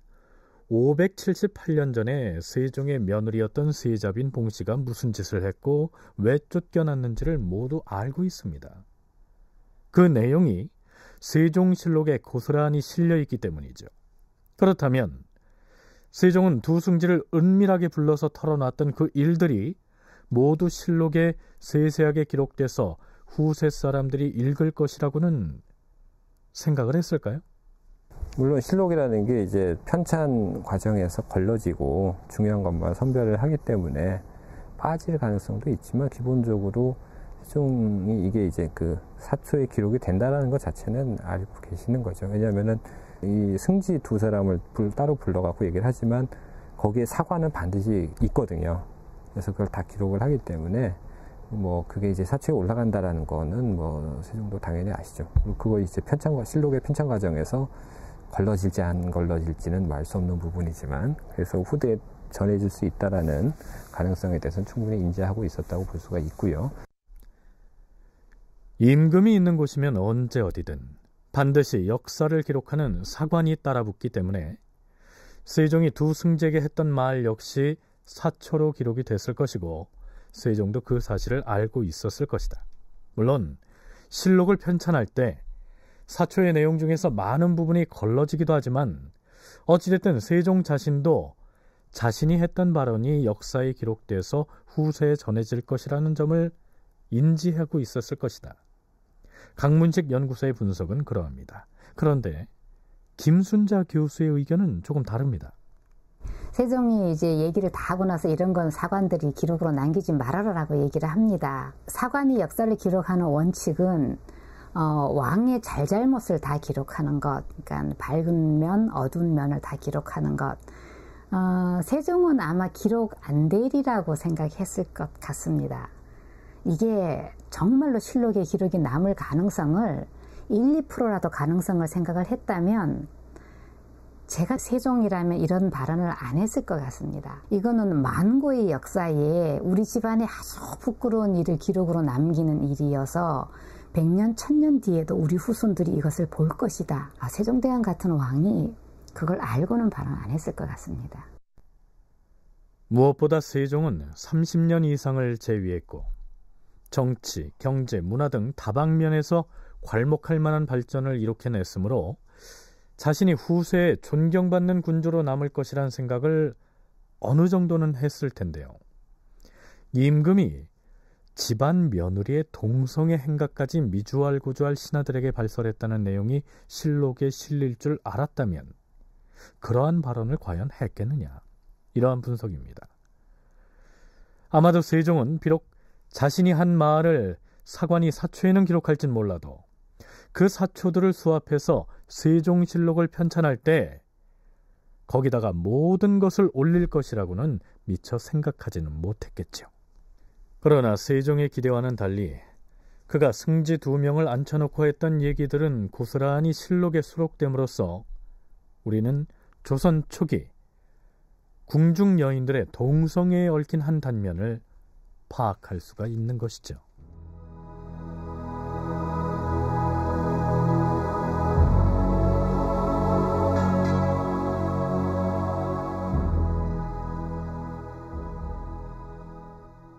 578년 전에 세종의 며느리였던 세자빈 봉씨가 무슨 짓을 했고 왜 쫓겨났는지를 모두 알고 있습니다. 그 내용이 세종실록에 고스란히 실려있기 때문이죠. 그렇다면 세종은 두 승지를 은밀하게 불러서 털어놨던 그 일들이 모두 실록에 세세하게 기록돼서 후세 사람들이 읽을 것이라고는 생각을 했을까요? 물론 실록이라는 게 이제 편찬 과정에서 걸러지고 중요한 것만 선별을 하기 때문에 빠질 가능성도 있지만 기본적으로 세종이 이게 이제 그 사초의 기록이 된다라는 것 자체는 알고 계시는 거죠. 왜냐하면은 이 승지 두 사람을 따로 불러갖고 얘기를 하지만 거기에 사과는 반드시 있거든요. 그래서 그걸 다 기록을 하기 때문에 뭐 그게 이제 사초에 올라간다라는 거는 뭐 세종도 당연히 아시죠. 그거 리고그 이제 편찬 실록의 편찬 과정에서 걸러질지 안 걸러질지는 말 수 없는 부분이지만 그래서 후대에 전해질 수 있다라는 가능성에 대해서는 충분히 인지하고 있었다고 볼 수가 있고요. 임금이 있는 곳이면 언제 어디든 반드시 역사를 기록하는 사관이 따라붙기 때문에 세종이 두 승제에게 했던 말 역시 사초로 기록이 됐을 것이고 세종도 그 사실을 알고 있었을 것이다. 물론 실록을 편찬할 때 사초의 내용 중에서 많은 부분이 걸러지기도 하지만 어찌됐든 세종 자신도 자신이 했던 발언이 역사에 기록돼서 후세에 전해질 것이라는 점을 인지하고 있었을 것이다. 강문식 연구소의 분석은 그러합니다. 그런데 김순자 교수의 의견은 조금 다릅니다. 세종이 이제 얘기를 다 하고 나서 이런 건 사관들이 기록으로 남기지 말아라라고 얘기를 합니다. 사관이 역사를 기록하는 원칙은 어, 왕의 잘잘못을 다 기록하는 것, 그러니까 밝은 면, 어두운 면을 다 기록하는 것. 어, 세종은 아마 기록 안 되리라고 생각했을 것 같습니다. 이게 정말로 실록의 기록이 남을 가능성을 1, 2%라도 가능성을 생각을 했다면 제가 세종이라면 이런 발언을 안 했을 것 같습니다. 이거는 만고의 역사에 우리 집안의 아주 부끄러운 일을 기록으로 남기는 일이어서 100년, 1000년 뒤에도 우리 후손들이 이것을 볼 것이다. 아, 세종대왕 같은 왕이 그걸 알고는 발언 안 했을 것 같습니다. 무엇보다 세종은 30년 이상을 제위했고 정치, 경제, 문화 등 다방면에서 괄목할 만한 발전을 이렇게냈으므로 자신이 후세에 존경받는 군주로 남을 것이라는 생각을 어느 정도는 했을 텐데요. 임금이 집안 며느리의 동성애 행각까지 미주알 고주알 신하들에게 발설했다는 내용이 실록에 실릴 줄 알았다면 그러한 발언을 과연 했겠느냐 이러한 분석입니다. 아마도 세종은 비록 자신이 한 말을 사관이 사초에는 기록할진 몰라도 그 사초들을 수합해서 세종실록을 편찬할 때 거기다가 모든 것을 올릴 것이라고는 미처 생각하지는 못했겠죠. 그러나 세종의 기대와는 달리 그가 승지 두 명을 앉혀놓고 했던 얘기들은 고스란히 실록에 수록됨으로써 우리는 조선 초기 궁중 여인들의 동성애에 얽힌 한 단면을 파악할 수가 있는 것이죠.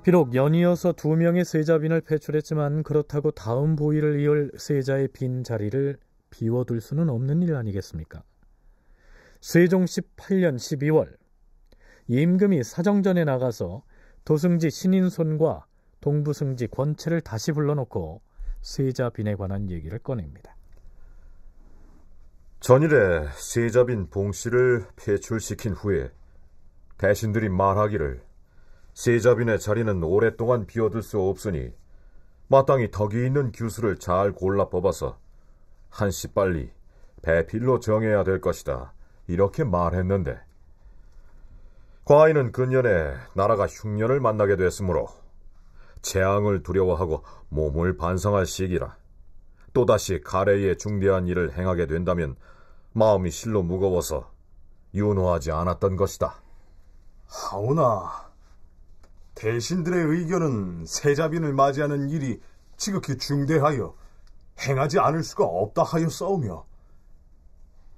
비록 연이어서 두 명의 세자빈을 배출했지만 그렇다고 다음 보위를 이을 세자의 빈 자리를 비워둘 수는 없는 일 아니겠습니까? 세종 18년 12월 임금이 사정전에 나가서 도승지 신인손과 동부승지 권채를 다시 불러놓고 세자빈에 관한 얘기를 꺼냅니다. 전일에 세자빈 봉씨를 배출시킨 후에 대신들이 말하기를 세자빈의 자리는 오랫동안 비워둘 수 없으니 마땅히 덕이 있는 규수를잘 골라 뽑아서 한시 빨리 배필로 정해야 될 것이다. 이렇게 말했는데 과인은 근년에 나라가 흉년을 만나게 됐으므로 재앙을 두려워하고 몸을 반성할 시기라 또다시 가래의 중대한 일을 행하게 된다면 마음이 실로 무거워서 윤호하지 않았던 것이다. 하오나 대신들의 의견은 세자빈을 맞이하는 일이 지극히 중대하여 행하지 않을 수가 없다 하여 싸우며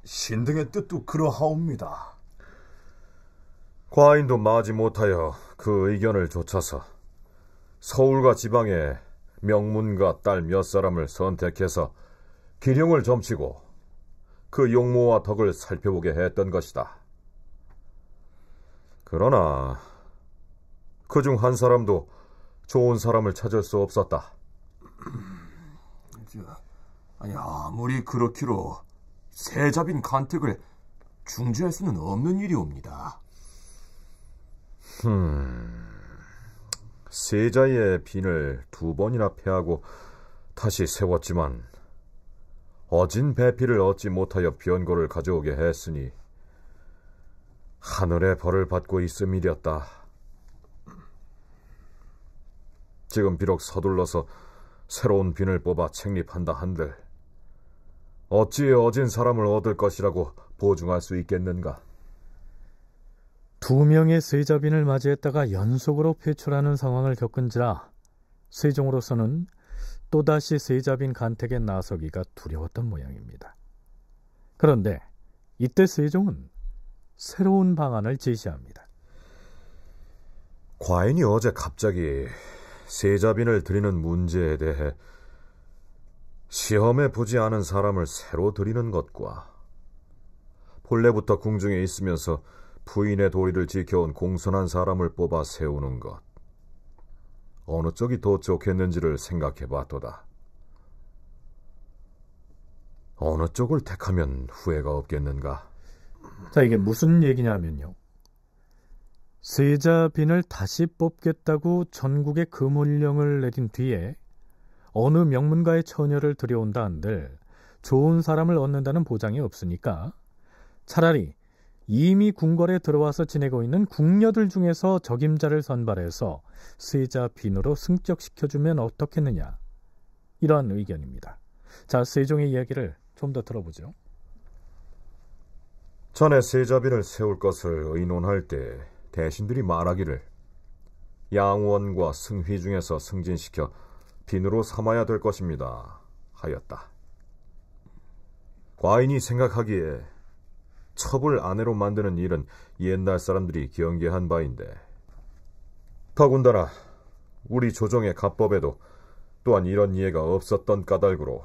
신등의 뜻도 그러하옵니다. 과인도 마지 못하여 그 의견을 좇아서 서울과 지방에 명문과 딸 몇 사람을 선택해서 기령을 점치고 그 용모와 덕을 살펴보게 했던 것이다. 그러나 그중한 사람도 좋은 사람을 찾을 수 없었다. 아니 아무리 그렇기로 세자빈 간택을 중지할 수는 없는 일이옵니다. 흠, 세자의 빈을 두 번이나 패하고 다시 세웠지만 어진 배필을 얻지 못하여 변고를 가져오게 했으니 하늘의 벌을 받고 있음이었다. 지금 비록 서둘러서 새로운 빈을 뽑아 책립한다 한들 어찌 어진 사람을 얻을 것이라고 보증할 수 있겠는가? 두 명의 세자빈을 맞이했다가 연속으로 폐출하는 상황을 겪은지라 세종으로서는 또다시 세자빈 간택에 나서기가 두려웠던 모양입니다. 그런데 이때 세종은 새로운 방안을 제시합니다. 과인이 어제 갑자기 세자빈을 드리는 문제에 대해 시험에 보지 않은 사람을 새로 드리는 것과 본래부터 궁중에 있으면서 부인의 도리를 지켜온 공손한 사람을 뽑아 세우는 것 어느 쪽이 더 좋겠는지를 생각해 봤도다. 어느 쪽을 택하면 후회가 없겠는가? 자 이게 무슨 얘기냐면요. 세자빈을 다시 뽑겠다고 전국에 금훈령을 내린 뒤에 어느 명문가의 처녀를 들여온다 한들 좋은 사람을 얻는다는 보장이 없으니까 차라리 이미 궁궐에 들어와서 지내고 있는 궁녀들 중에서 적임자를 선발해서 세자빈으로 승격시켜주면 어떻겠느냐 이러한 의견입니다. 자 세종의 이야기를 좀 더 들어보죠. 전에 세자빈을 세울 것을 의논할 때 대신들이 말하기를 양원과 승휘 중에서 승진시켜 빈으로 삼아야 될 것입니다. 하였다. 과인이 생각하기에 첩을 아내로 만드는 일은 옛날 사람들이 경계한 바인데 더군다나 우리 조정의 가법에도 또한 이런 이해가 없었던 까닭으로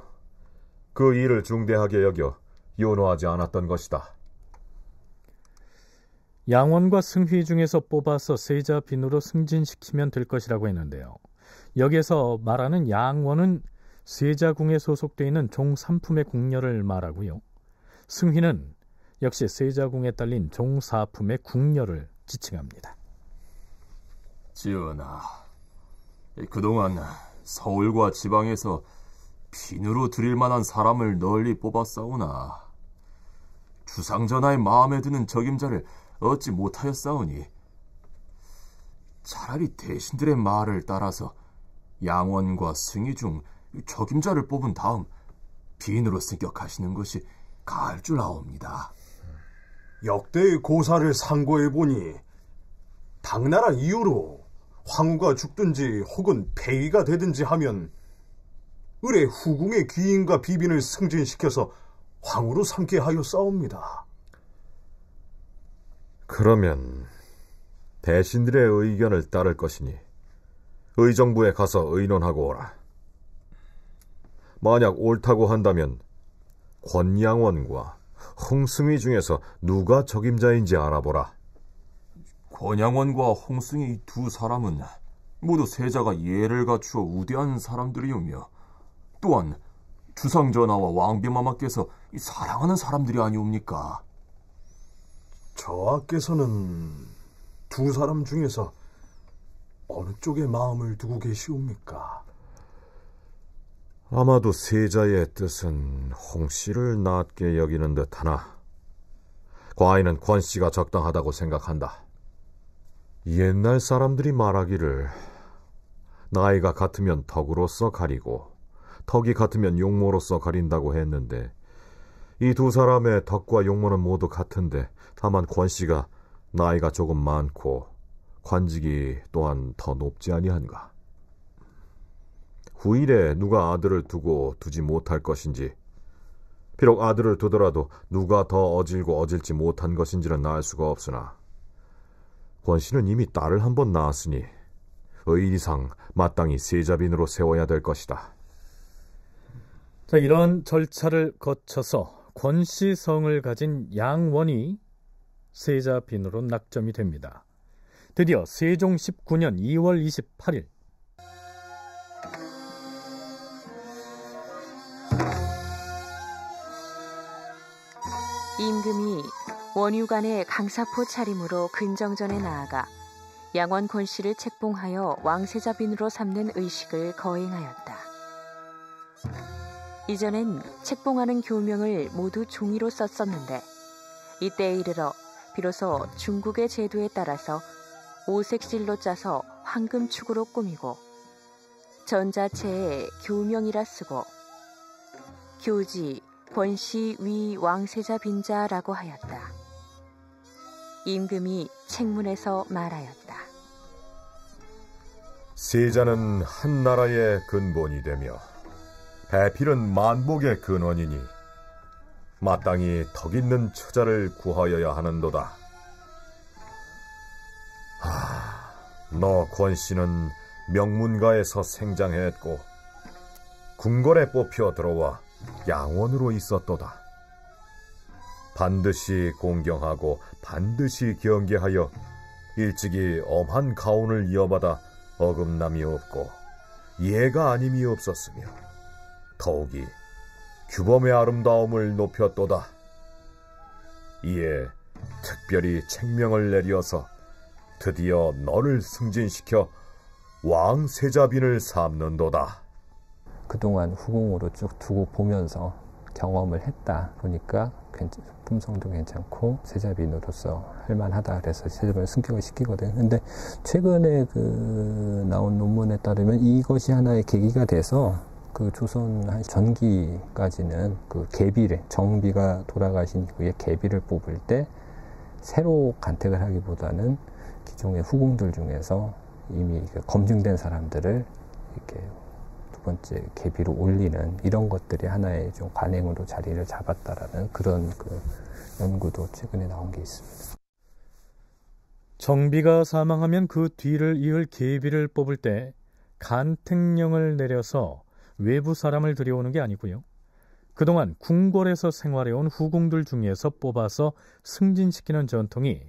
그 일을 중대하게 여겨 연호하지 않았던 것이다. 양원과 승휘 중에서 뽑아서 세자 빈으로 승진시키면 될 것이라고 했는데요. 여기에서 말하는 양원은 세자궁에 소속돼 있는 종삼품의 궁녀를 말하고요. 승휘는 역시 세자궁에 딸린 종사품의 궁녀를 지칭합니다. 지은아, 그동안 서울과 지방에서 빈으로 드릴 만한 사람을 널리 뽑았사오나 주상전하의 마음에 드는 적임자를 얻지 못하였사오니 차라리 대신들의 말을 따라서 양원과 승희 중 적임자를 뽑은 다음 비인으로 승격하시는 것이 가할 줄 아옵니다. 역대의 고사를 상고해 보니 당나라 이후로 황후가 죽든지 혹은 폐위가 되든지 하면 을의 후궁의 귀인과 비빈을 승진시켜서 황후로 삼게 하여 싸웁니다. 그러면 대신들의 의견을 따를 것이니 의정부에 가서 의논하고 오라. 만약 옳다고 한다면 권양원과 홍승희 중에서 누가 적임자인지 알아보라. 권양원과 홍승희 두 사람은 모두 세자가 예를 갖추어 우대한 사람들이오며 또한 주상전하와 왕비마마께서 사랑하는 사람들이 아니옵니까? 저하께서는 두 사람 중에서 어느 쪽에 마음을 두고 계시옵니까? 아마도 세자의 뜻은 홍 씨를 낮게 여기는 듯하나 과인은 권 씨가 적당하다고 생각한다. 옛날 사람들이 말하기를 나이가 같으면 덕으로서 가리고 덕이 같으면 용모로서 가린다고 했는데 이 두 사람의 덕과 용모는 모두 같은데 다만 권 씨가 나이가 조금 많고 관직이 또한 더 높지 아니한가. 후일에 누가 아들을 두고 두지 못할 것인지 비록 아들을 두더라도 누가 더 어질고 어질지 못한 것인지는 알 수가 없으나 권 씨는 이미 딸을 한 번 낳았으니 의리상 마땅히 세자빈으로 세워야 될 것이다. 자, 이런 절차를 거쳐서 권씨 성을 가진 양원이 세자 빈으로 낙점이 됩니다. 드디어 세종 19년 2월 28일 임금이 원유관의 강사포 차림으로 근정전에 나아가 양원권 씨를 책봉하여 왕세자빈으로 삼는 의식을 거행하였다. 이전엔 책봉하는 교명을 모두 종이로 썼었는데 이때에 이르러 비로소 중국의 제도에 따라서 오색실로 짜서 황금축으로 꾸미고 전자체에 교명이라 쓰고 교지 권시 위 왕세자 빈자라고 하였다. 임금이 책문에서 말하였다. 세자는 한 나라의 근본이 되며 배필은 만복의 근원이니 마땅히 덕 있는 처자를 구하여야 하는도다. 하, 너 권씨는 명문가에서 생장했고 궁궐에 뽑혀 들어와 양원으로 있었도다. 반드시 공경하고 반드시 경계하여 일찍이 엄한 가훈을 이어받아 어금남이 없고 예가 아님이 없었으며 더욱이 규범의 아름다움을 높였도다. 이에 특별히 책명을 내려서 드디어 너를 승진시켜 왕 세자빈을 삼는도다. 그동안 후궁으로 쭉 두고 보면서 경험을 했다 보니까 품성도 괜찮고 세자빈으로서 할만하다 그래서 세자빈을 승격을 시키거든. 근데 최근에 그 나온 논문에 따르면 이것이 하나의 계기가 돼서 그 조선 한 전기까지는 그 개비를 정비가 돌아가신 이후에 개비를 뽑을 때 새로 간택을 하기보다는 기존의 후궁들 중에서 이미 그 검증된 사람들을 이렇게 두 번째 개비로 올리는 이런 것들이 하나의 좀 관행으로 자리를 잡았다라는 그런 그 연구도 최근에 나온 게 있습니다. 정비가 사망하면 그 뒤를 이을 개비를 뽑을 때 간택령을 내려서 외부 사람을 들여오는 게 아니고요. 그동안 궁궐에서 생활해온 후궁들 중에서 뽑아서 승진시키는 전통이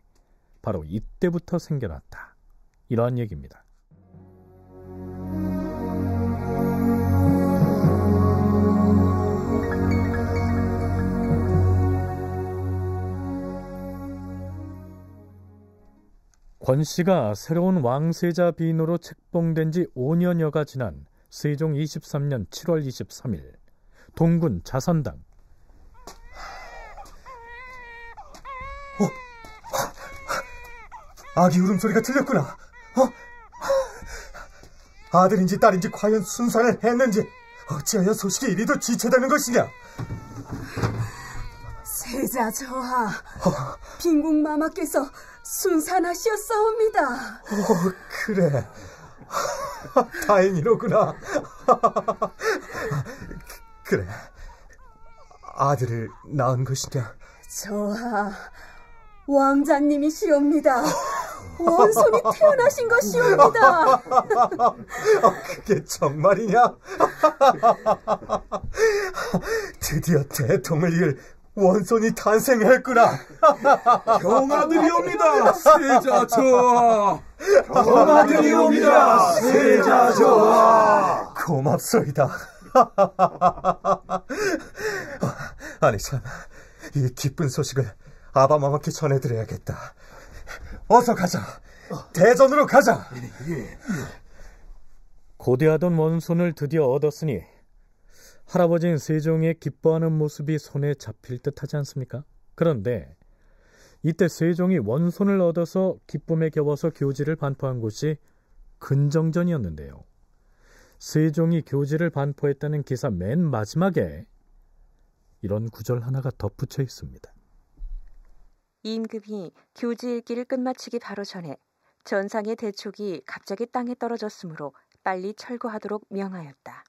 바로 이때부터 생겨났다. 이러한 얘기입니다. 권 씨가 새로운 왕세자 비인으로 책봉된 지 5년여가 지난 세종 23년 7월 23일 동군 자선당 어? 아기 울음소리가 들렸구나 어? 아들인지 딸인지 과연 순산을 했는지 어찌하여 소식이 이리도 지체되는 것이냐 세자 저하 어. 빈궁마마께서 순산하시었사옵니다 어, 그래 다행이로구나. 그래. 아들을 낳은 것이냐? 저하 왕자님이시옵니다. 원손이 태어나신 것이옵니다. 어, 그게 정말이냐? 드디어 대통을 이을 원손이 탄생했구나. 경아들이옵니다. 세자저. 경아들이옵니다. 세자저. 고맙소이다. 아니 참, 이 기쁜 소식을 아바마마께 전해드려야겠다. 어서 가자. 대전으로 가자. 예, 예, 예. 고대하던 원손을 드디어 얻었으니 할아버지인 세종의 기뻐하는 모습이 손에 잡힐 듯 하지 않습니까? 그런데 이때 세종이 원손을 얻어서 기쁨에 겨워서 교지를 반포한 곳이 근정전이었는데요. 세종이 교지를 반포했다는 기사 맨 마지막에 이런 구절 하나가 덧붙여 있습니다. 임금이 교지 일기를 끝마치기 바로 전에 전상의 대촉이 갑자기 땅에 떨어졌으므로 빨리 철거하도록 명하였다.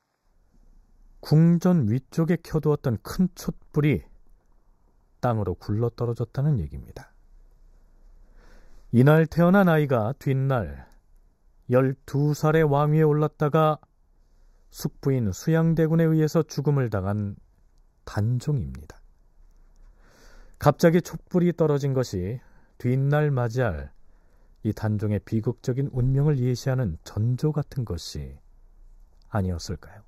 궁전 위쪽에 켜두었던 큰 촛불이 땅으로 굴러 떨어졌다는 얘기입니다. 이날 태어난 아이가 뒷날 12살의 왕위에 올랐다가 숙부인 수양대군에 의해서 죽음을 당한 단종입니다. 갑자기 촛불이 떨어진 것이 뒷날 맞이할 이 단종의 비극적인 운명을 예시하는 전조 같은 것이 아니었을까요?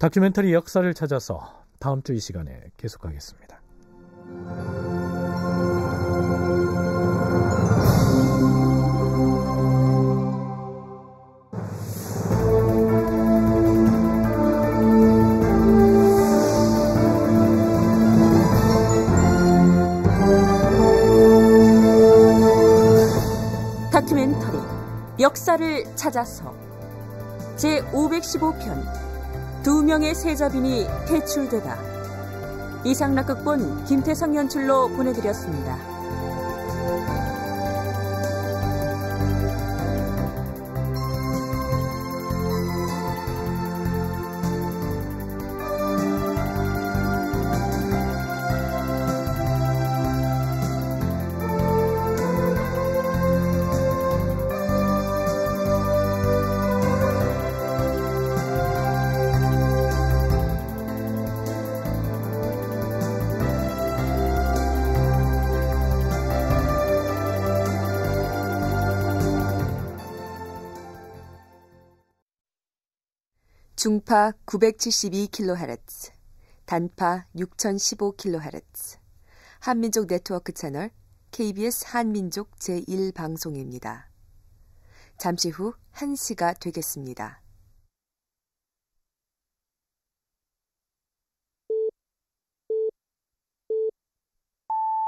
다큐멘터리 역사를 찾아서 다음 주 이 시간에 계속하겠습니다. 다큐멘터리 역사를 찾아서 제 515편 두 명의 세자빈이 퇴출되다. 이상락극본 김태성 연출로 보내드렸습니다. 중파 972kHz, 단파 6015kHz, 한민족 네트워크 채널 KBS 한민족 제1방송입니다. 잠시 후 1시가 되겠습니다.